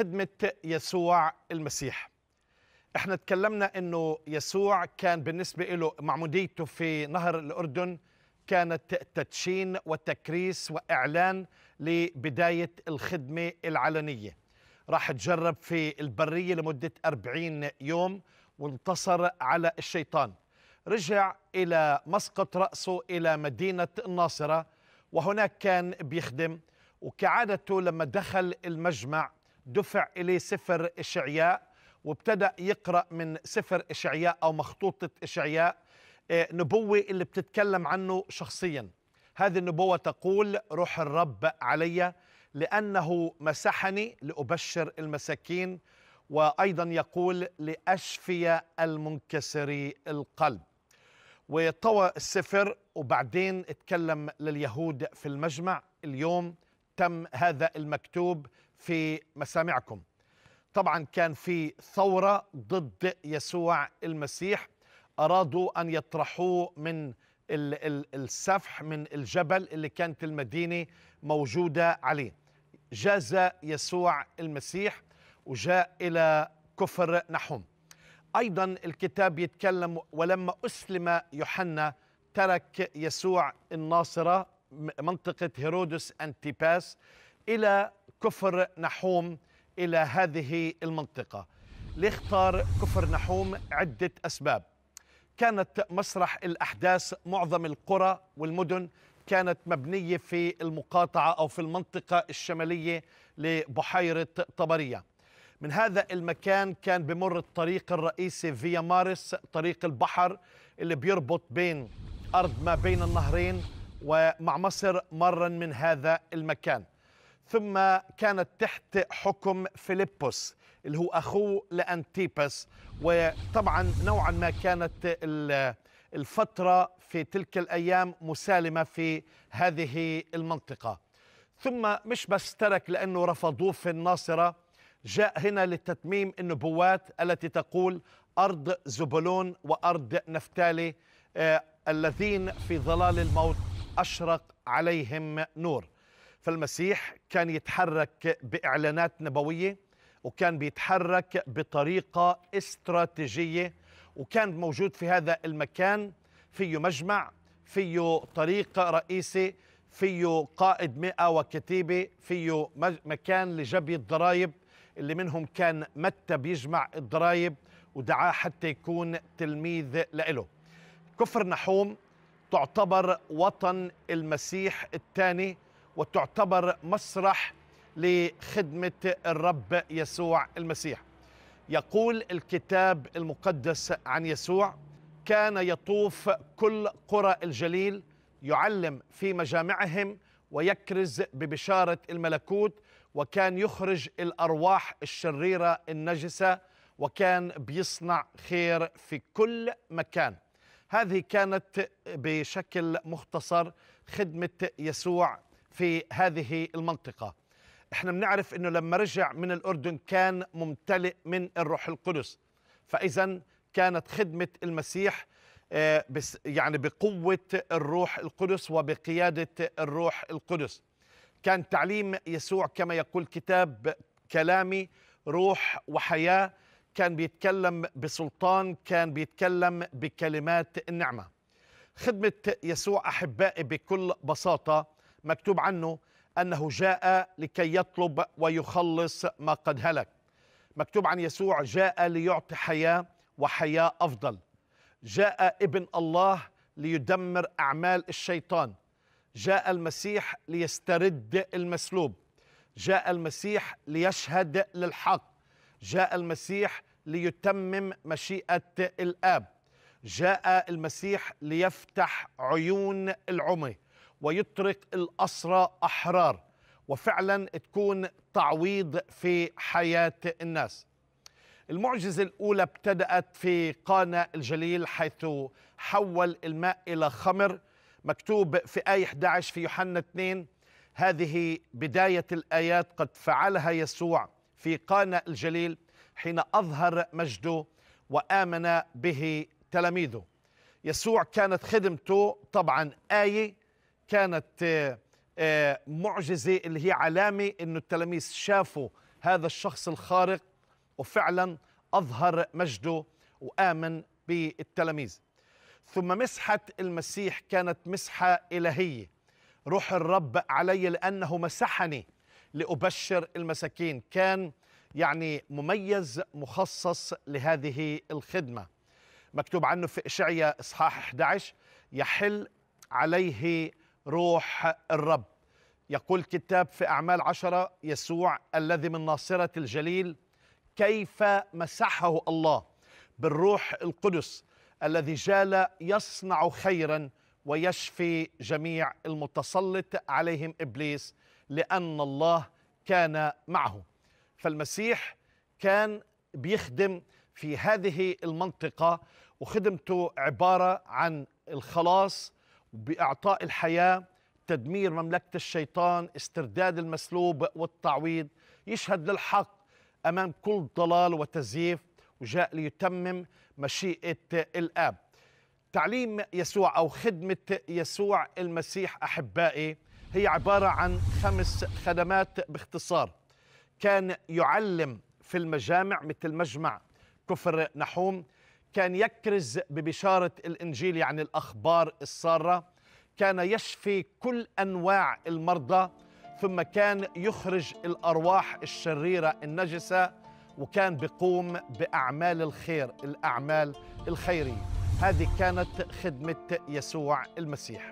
خدمة يسوع المسيح احنا تكلمنا انه يسوع كان بالنسبة له معموديته في نهر الأردن كانت تدشين وتكريس وإعلان لبداية الخدمة العلنية راح تجرب في البرية لمدة أربعين يوم وانتصر على الشيطان رجع إلى مسقط رأسه إلى مدينة الناصرة وهناك كان بيخدم وكعادته لما دخل المجمع دفع إليه سفر إشعياء وابتدأ يقرأ من سفر إشعياء أو مخطوطة إشعياء آه، نبوة اللي بتتكلم عنه شخصيا هذه النبوة تقول روح الرب علي لأنه مسحني لأبشر المساكين وأيضا يقول لأشفي المنكسري القلب وطوى السفر وبعدين اتكلم لليهود في المجمع اليوم تم هذا المكتوب في مسامعكم طبعا كان في ثورة ضد يسوع المسيح أرادوا أن يطرحوه من السفح من الجبل اللي كانت المدينة موجودة عليه جاز يسوع المسيح وجاء إلى كفر نحوم أيضا الكتاب يتكلم ولما أسلم يوحنا ترك يسوع الناصرة منطقة هيرودس أنتيباس إلى كفر نحوم إلى هذه المنطقة ليه اختار كفر نحوم عدة أسباب كانت مسرح الأحداث معظم القرى والمدن كانت مبنية في المقاطعة أو في المنطقة الشمالية لبحيرة طبرية من هذا المكان كان بمر الطريق الرئيسي فيا مارس طريق البحر اللي بيربط بين أرض ما بين النهرين ومع مصر مرا من هذا المكان ثم كانت تحت حكم فيلبس اللي هو أخوه لأنتيبس وطبعا نوعا ما كانت الفترة في تلك الأيام مسالمة في هذه المنطقة ثم مش بس ترك لأنه رفضوه في الناصرة جاء هنا لتتميم النبوات التي تقول أرض زبلون وأرض نفتالي آه، الذين في ظلال الموت أشرق عليهم نور فالمسيح كان يتحرك باعلانات نبويه وكان بيتحرك بطريقه استراتيجيه وكان موجود في هذا المكان فيه مجمع فيه طريقه رئيسه فيه قائد مئة وكتيبة فيه مكان لجبي الضرائب اللي منهم كان متى بيجمع الضرائب ودعاه حتى يكون تلميذ لإله كفر نحوم تعتبر وطن المسيح الثاني وتعتبر مسرح لخدمة الرب يسوع المسيح يقول الكتاب المقدس عن يسوع كان يطوف كل قرى الجليل يعلم في مجامعهم ويكرز ببشارة الملكوت وكان يخرج الأرواح الشريرة النجسة وكان بيصنع خير في كل مكان هذه كانت بشكل مختصر خدمة يسوع في هذه المنطقة احنا بنعرف انه لما رجع من الاردن كان ممتلئ من الروح القدس فاذا كانت خدمه المسيح آه، بس يعني بقوه الروح القدس وبقياده الروح القدس كان تعليم يسوع كما يقول كتاب كلامي روح وحياه كان بيتكلم بسلطان كان بيتكلم بكلمات النعمه خدمه يسوع احبائي بكل بساطه مكتوب عنه أنه جاء لكي يطلب ويخلص ما قد هلك مكتوب عن يسوع جاء ليعطي حياة وحياة أفضل جاء ابن الله ليدمر أعمال الشيطان جاء المسيح ليسترد المسلوب جاء المسيح ليشهد للحق جاء المسيح ليتمم مشيئة الآب جاء المسيح ليفتح عيون العمي ويترك الأسرى أحرار وفعلا تكون تعويض في حياة الناس المعجزة الأولى ابتدأت في قانا الجليل حيث حول الماء إلى خمر مكتوب في آية 11 في يوحنا 2 هذه بداية الآيات قد فعلها يسوع في قانا الجليل حين أظهر مجده وآمن به تلاميذه يسوع كانت خدمته طبعا آية كانت آه، آه، معجزة اللي هي علامة أنه التلاميذ شافوا هذا الشخص الخارق وفعلا أظهر مجده وآمن بالتلاميذ ثم مسحة المسيح كانت مسحة إلهية روح الرب علي لأنه مسحني لأبشر المساكين كان يعني مميز مخصص لهذه الخدمة مكتوب عنه في إشعيا إصحاح 11 يحل عليه روح الرب يقول كتاب في أعمال عشرة يسوع الذي من ناصرة الجليل كيف مسحه الله بالروح القدس الذي جال يصنع خيرا ويشفي جميع المتسلط عليهم إبليس لأن الله كان معه فالمسيح كان بيخدم في هذه المنطقة وخدمته عبارة عن الخلاص باعطاء الحياة تدمير مملكة الشيطان استرداد المسلوب والتعويض يشهد للحق أمام كل ضلال وتزييف وجاء ليتمم مشيئة الآب تعليم يسوع أو خدمة يسوع المسيح أحبائي هي عبارة عن خمس خدمات باختصار كان يعلم في المجامع مثل مجمع كفر نحوم كان يكرز ببشارة الإنجيل يعني الأخبار السارة كان يشفي كل أنواع المرضى ثم كان يخرج الأرواح الشريرة النجسة وكان بيقوم بأعمال الخير الأعمال الخيرية هذه كانت خدمة يسوع المسيح